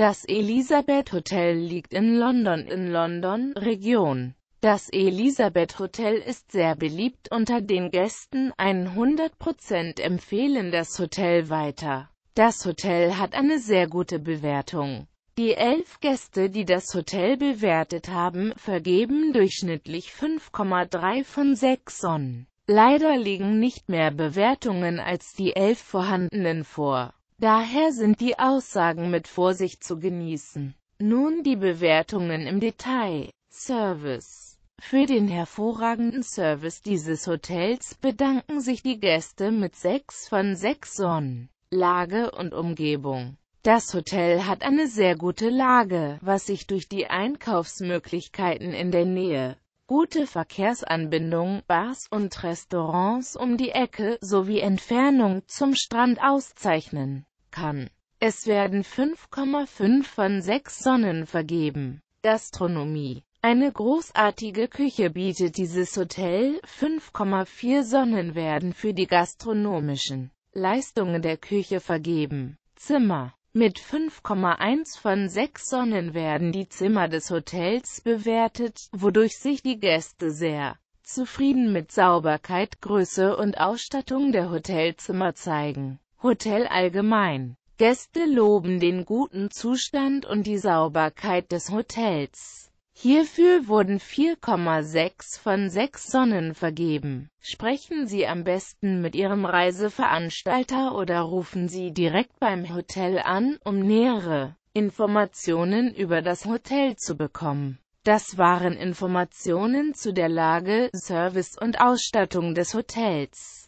Das Elisabeth Hotel liegt in London in London, Region. Das Elisabeth Hotel ist sehr beliebt unter den Gästen, 100% empfehlen das Hotel weiter. Das Hotel hat eine sehr gute Bewertung. Die elf Gäste, die das Hotel bewertet haben, vergeben durchschnittlich 5,3 von 6 Sonnen. Leider liegen nicht mehr Bewertungen als die elf vorhandenen vor. Daher sind die Aussagen mit Vorsicht zu genießen. Nun die Bewertungen im Detail. Service für den hervorragenden Service dieses Hotels bedanken sich die Gäste mit 6 von 6 Sonnen. Lage und Umgebung Das Hotel hat eine sehr gute Lage, was sich durch die Einkaufsmöglichkeiten in der Nähe, gute Verkehrsanbindung, Bars und Restaurants um die Ecke sowie Entfernung zum Strand auszeichnen kann. Es werden 5,5 von 6 Sonnen vergeben. Gastronomie eine großartige Küche bietet dieses Hotel, 5,4 Sonnen werden für die gastronomischen Leistungen der Küche vergeben. Zimmer Mit 5,1 von 6 Sonnen werden die Zimmer des Hotels bewertet, wodurch sich die Gäste sehr zufrieden mit Sauberkeit, Größe und Ausstattung der Hotelzimmer zeigen. Hotel allgemein. Gäste loben den guten Zustand und die Sauberkeit des Hotels. Hierfür wurden 4,6 von 6 Sonnen vergeben. Sprechen Sie am besten mit Ihrem Reiseveranstalter oder rufen Sie direkt beim Hotel an, um nähere Informationen über das Hotel zu bekommen. Das waren Informationen zu der Lage, Service und Ausstattung des Hotels.